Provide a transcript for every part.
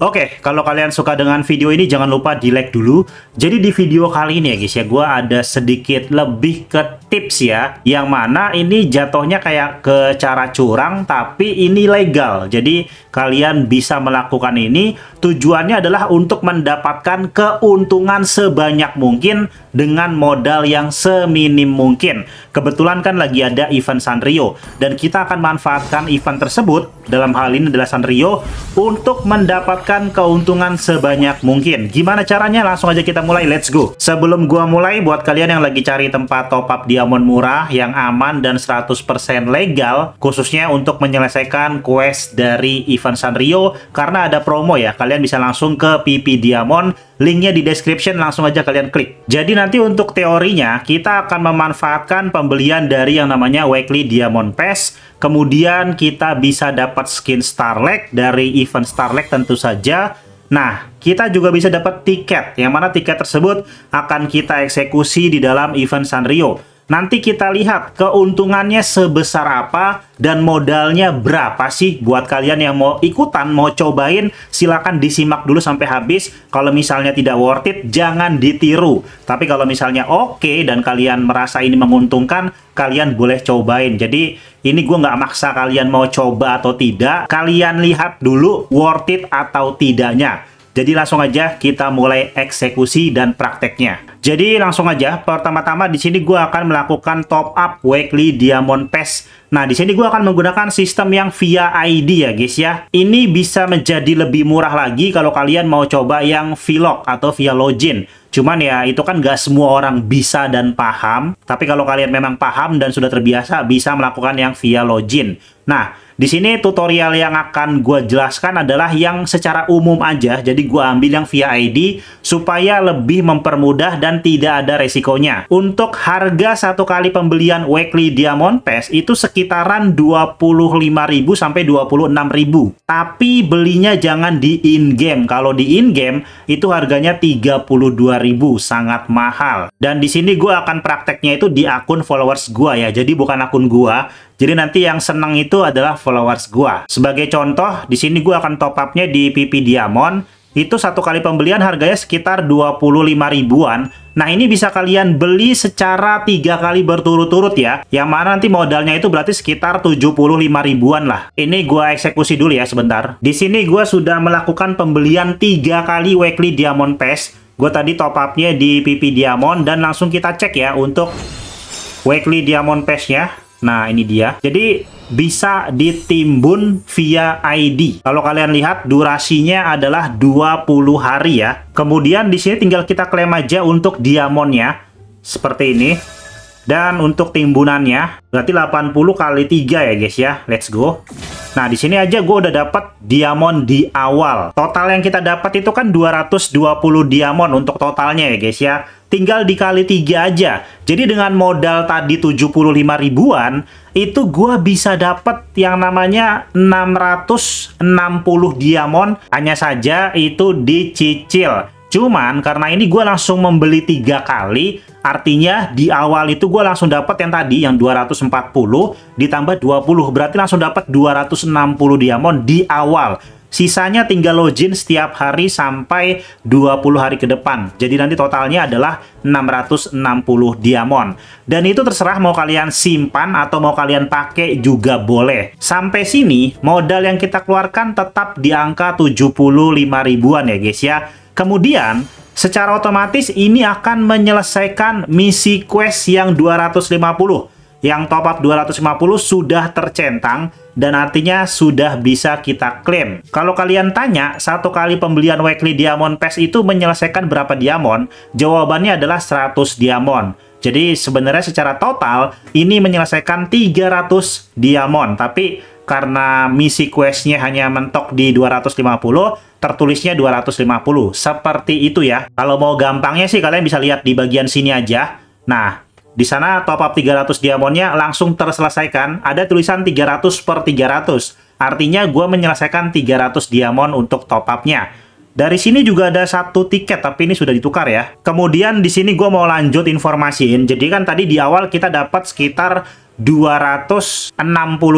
Oke, okay, kalau kalian suka dengan video ini jangan lupa di like dulu. Jadi di video kali ini ya guys ya, gue ada sedikit lebih ke tips ya. Yang mana ini jatuhnya kayak ke cara curang tapi ini legal. Jadi kalian bisa melakukan ini. Tujuannya adalah untuk mendapatkan keuntungan sebanyak mungkin dengan modal yang seminim mungkin. Kebetulan kan lagi ada event Sanrio dan kita akan manfaatkan event tersebut dalam hal ini adalah Sanrio untuk mendapatkan mendapatkan keuntungan sebanyak mungkin. Gimana caranya? Langsung aja kita mulai. Let's go. Sebelum gua mulai, buat kalian yang lagi cari tempat top up diamond murah yang aman dan 100% legal, khususnya untuk menyelesaikan quest dari event Sanrio, karena ada promo ya. Kalian bisa langsung ke PP Diamond Linknya di description, langsung aja kalian klik. Jadi nanti untuk teorinya, kita akan memanfaatkan pembelian dari yang namanya Weekly Diamond Pass. Kemudian kita bisa dapat skin Starlight dari event Starlight tentu saja. Nah, kita juga bisa dapat tiket, yang mana tiket tersebut akan kita eksekusi di dalam event Sanrio. Nanti kita lihat keuntungannya sebesar apa dan modalnya berapa sih buat kalian yang mau ikutan, mau cobain, silakan disimak dulu sampai habis. Kalau misalnya tidak worth it, jangan ditiru. Tapi kalau misalnya oke okay, dan kalian merasa ini menguntungkan, kalian boleh cobain. Jadi ini gue nggak maksa kalian mau coba atau tidak. Kalian lihat dulu worth it atau tidaknya. Jadi langsung aja kita mulai eksekusi dan prakteknya. Jadi langsung aja, pertama-tama di sini gue akan melakukan top up weekly diamond pass. Nah, di sini gue akan menggunakan sistem yang via ID ya guys ya. Ini bisa menjadi lebih murah lagi kalau kalian mau coba yang vlog atau via login. Cuman ya itu kan gak semua orang bisa dan paham. Tapi kalau kalian memang paham dan sudah terbiasa, bisa melakukan yang via login. Nah, di sini tutorial yang akan gue jelaskan adalah yang secara umum aja, jadi gue ambil yang via ID supaya lebih mempermudah dan tidak ada resikonya. Untuk harga satu kali pembelian weekly diamond pass itu sekitaran 25.000 sampai 26.000. Tapi belinya jangan di in-game. Kalau di in-game itu harganya 32.000, sangat mahal. Dan di sini gue akan prakteknya itu di akun followers gue ya, jadi bukan akun gue. Jadi nanti yang senang itu adalah followers gua. Sebagai contoh, di sini gua akan top upnya di PP Diamond itu satu kali pembelian harganya sekitar 25 ribuan. Nah ini bisa kalian beli secara tiga kali berturut-turut ya. Yang mana nanti modalnya itu berarti sekitar 75 ribuan lah. Ini gua eksekusi dulu ya sebentar. Di sini gua sudah melakukan pembelian tiga kali weekly diamond pass. Gue tadi top upnya di PP Diamond dan langsung kita cek ya untuk weekly diamond pass-nya. Nah, ini dia. Jadi, bisa ditimbun via ID. Kalau kalian lihat durasinya adalah 20 hari ya. Kemudian di sini tinggal kita klaim aja untuk diamondnya. seperti ini. Dan untuk timbunannya, berarti 80 kali 3 ya guys ya. Let's go. Nah, di sini aja gue udah dapat diamond di awal. Total yang kita dapat itu kan 220 diamond untuk totalnya ya guys ya. Tinggal dikali 3 aja. Jadi dengan modal tadi 75 ribuan, itu gue bisa dapat yang namanya 660 diamond. Hanya saja itu dicicil. Cuman karena ini gue langsung membeli tiga kali, Artinya di awal itu gue langsung dapat yang tadi yang 240 ditambah 20 berarti langsung dapat 260 diamond di awal. Sisanya tinggal login setiap hari sampai 20 hari ke depan. Jadi nanti totalnya adalah 660 diamond. Dan itu terserah mau kalian simpan atau mau kalian pakai juga boleh. Sampai sini modal yang kita keluarkan tetap di angka 75 ribuan ya guys ya. Kemudian secara otomatis ini akan menyelesaikan misi quest yang 250 yang top up 250 sudah tercentang dan artinya sudah bisa kita klaim. Kalau kalian tanya, satu kali pembelian weekly diamond pass itu menyelesaikan berapa diamond? Jawabannya adalah 100 diamond. Jadi sebenarnya secara total ini menyelesaikan 300 diamond, tapi karena misi questnya hanya mentok di 250, tertulisnya 250. Seperti itu ya. Kalau mau gampangnya sih kalian bisa lihat di bagian sini aja. Nah, di sana top up 300 diamondnya langsung terselesaikan. Ada tulisan 300 per 300. Artinya gue menyelesaikan 300 diamond untuk top upnya. Dari sini juga ada satu tiket, tapi ini sudah ditukar ya. Kemudian di sini gue mau lanjut informasiin. Jadi kan tadi di awal kita dapat sekitar 260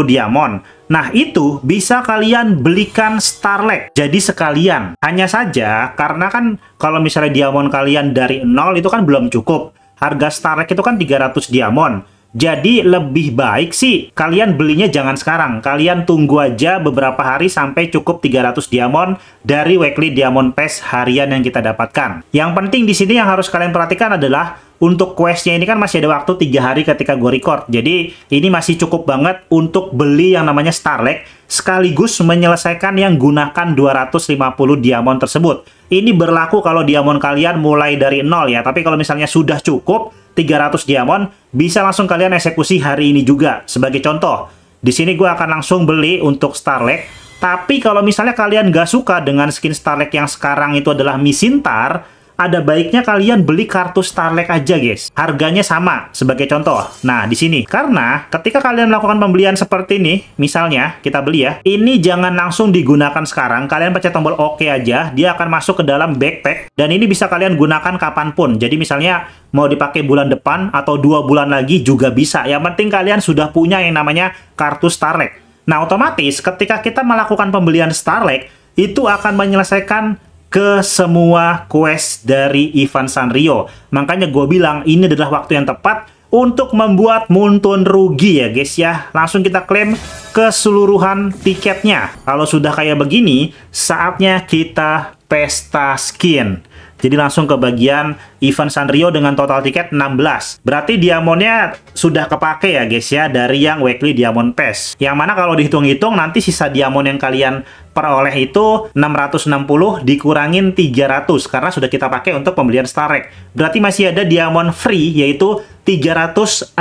diamond. Nah, itu bisa kalian belikan Starlight. Jadi sekalian. Hanya saja, karena kan kalau misalnya diamond kalian dari nol itu kan belum cukup. Harga Starlight itu kan 300 diamond. Jadi lebih baik sih kalian belinya jangan sekarang. Kalian tunggu aja beberapa hari sampai cukup 300 diamond dari weekly diamond pass harian yang kita dapatkan. Yang penting di sini yang harus kalian perhatikan adalah untuk questnya ini kan masih ada waktu tiga hari ketika gue record. Jadi ini masih cukup banget untuk beli yang namanya Starlight sekaligus menyelesaikan yang gunakan 250 diamond tersebut. Ini berlaku kalau diamond kalian mulai dari nol ya. Tapi kalau misalnya sudah cukup, 300 diamond, bisa langsung kalian eksekusi hari ini juga. Sebagai contoh, di sini gue akan langsung beli untuk Starlight. Tapi kalau misalnya kalian gak suka dengan skin Starlight yang sekarang itu adalah Misintar, ada baiknya kalian beli kartu Starlink aja guys. Harganya sama sebagai contoh. Nah, di sini karena ketika kalian melakukan pembelian seperti ini, misalnya kita beli ya, ini jangan langsung digunakan sekarang. Kalian pencet tombol OK aja, dia akan masuk ke dalam backpack dan ini bisa kalian gunakan kapanpun. Jadi misalnya mau dipakai bulan depan atau dua bulan lagi juga bisa. Yang penting kalian sudah punya yang namanya kartu Starlink. Nah, otomatis ketika kita melakukan pembelian Starlink, itu akan menyelesaikan ke semua quest dari Ivan Sanrio. Makanya gue bilang ini adalah waktu yang tepat untuk membuat Muntun rugi ya guys ya. Langsung kita klaim keseluruhan tiketnya. Kalau sudah kayak begini, saatnya kita pesta skin. Jadi langsung ke bagian event Sanrio dengan total tiket 16. Berarti diamondnya sudah kepake ya guys ya dari yang weekly diamond pass. Yang mana kalau dihitung-hitung nanti sisa diamond yang kalian peroleh itu 660 dikurangin 300 karena sudah kita pakai untuk pembelian starek. Berarti masih ada diamond free yaitu 360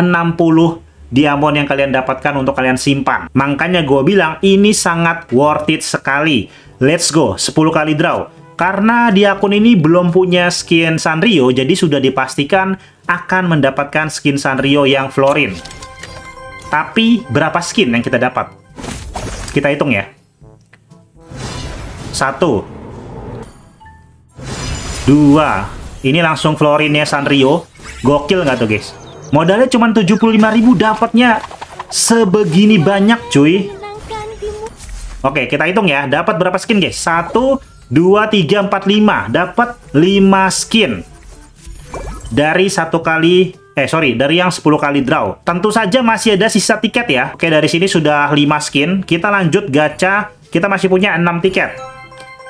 diamond yang kalian dapatkan untuk kalian simpan. Makanya gue bilang ini sangat worth it sekali. Let's go, 10 kali draw. Karena di akun ini belum punya skin Sanrio, jadi sudah dipastikan akan mendapatkan skin Sanrio yang Florin. Tapi berapa skin yang kita dapat? Kita hitung ya. Satu. Dua. Ini langsung Florinnya Sanrio. Gokil nggak tuh guys? Modalnya cuma 75.000 dapatnya sebegini banyak cuy. Oke, kita hitung ya. Dapat berapa skin guys? Satu, 2, 3, 4, 5. Dapat 5 skin. Dari satu kali Eh, sorry, dari yang 10 kali draw. Tentu saja masih ada sisa tiket ya. Oke, dari sini sudah 5 skin. Kita lanjut gacha. Kita masih punya 6 tiket.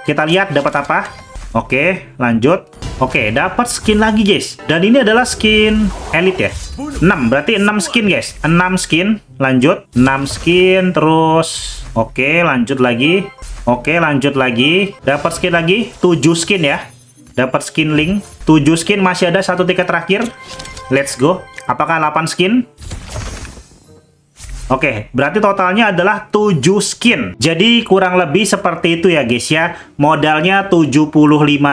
Kita lihat dapat apa. Oke, lanjut. Oke, dapat skin lagi, guys. Dan ini adalah skin elite ya. 6, berarti 6 skin, guys. 6 skin. Lanjut. 6 skin, terus Oke, lanjut lagi. Oke, lanjut lagi. Dapat skin lagi. 7 skin ya. Dapat skin link. 7 skin masih ada satu tiket terakhir. Let's go. Apakah 8 skin? Oke, berarti totalnya adalah 7 skin. Jadi kurang lebih seperti itu ya guys ya. Modalnya 75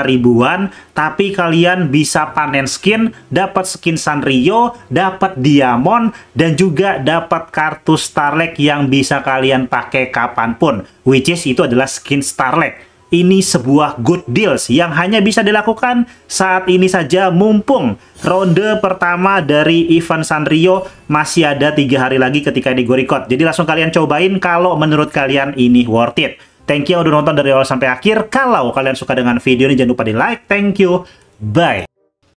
ribuan, tapi kalian bisa panen skin, dapat skin Sanrio, dapat diamond, dan juga dapat kartu Starlight yang bisa kalian pakai kapanpun. Which is itu adalah skin Starlight ini sebuah good deals yang hanya bisa dilakukan saat ini saja mumpung ronde pertama dari event Sanrio masih ada tiga hari lagi ketika ini gue record. Jadi langsung kalian cobain kalau menurut kalian ini worth it. Thank you udah nonton dari awal sampai akhir. Kalau kalian suka dengan video ini jangan lupa di like. Thank you. Bye.